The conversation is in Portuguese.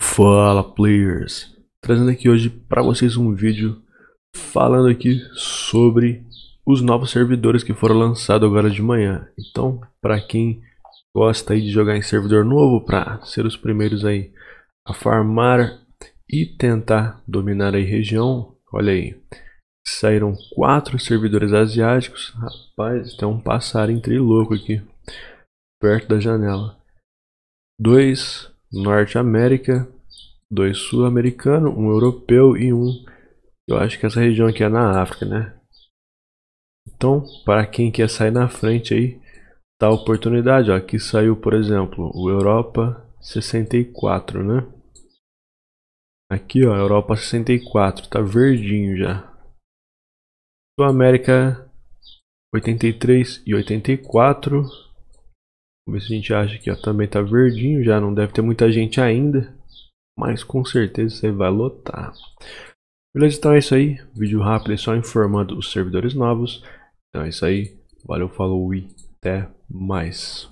Fala players, trazendo aqui hoje para vocês um vídeo falando aqui sobre os novos servidores que foram lançados agora de manhã. Então, para quem gosta aí de jogar em servidor novo para ser os primeiros aí a farmar e tentar dominar a região, olha aí. Saíram quatro servidores asiáticos. Rapaz, tem um passarinho louco aqui perto da janela. Dois Norte América, dois sul-americanos, um europeu e um. Eu acho que essa região aqui é na África, né? Então, para quem quer sair na frente aí, tá a oportunidade. Ó. Aqui saiu, por exemplo, o Europa 64, né? Aqui, ó, Europa 64, tá verdinho já. Sul América 83 e 84. Vamos ver se a gente acha que ó, também tá verdinho, já não deve ter muita gente ainda. Mas com certeza você vai lotar. Beleza, então é isso aí. Vídeo rápido é só informando os servidores novos. Então é isso aí. Valeu, falou e até mais.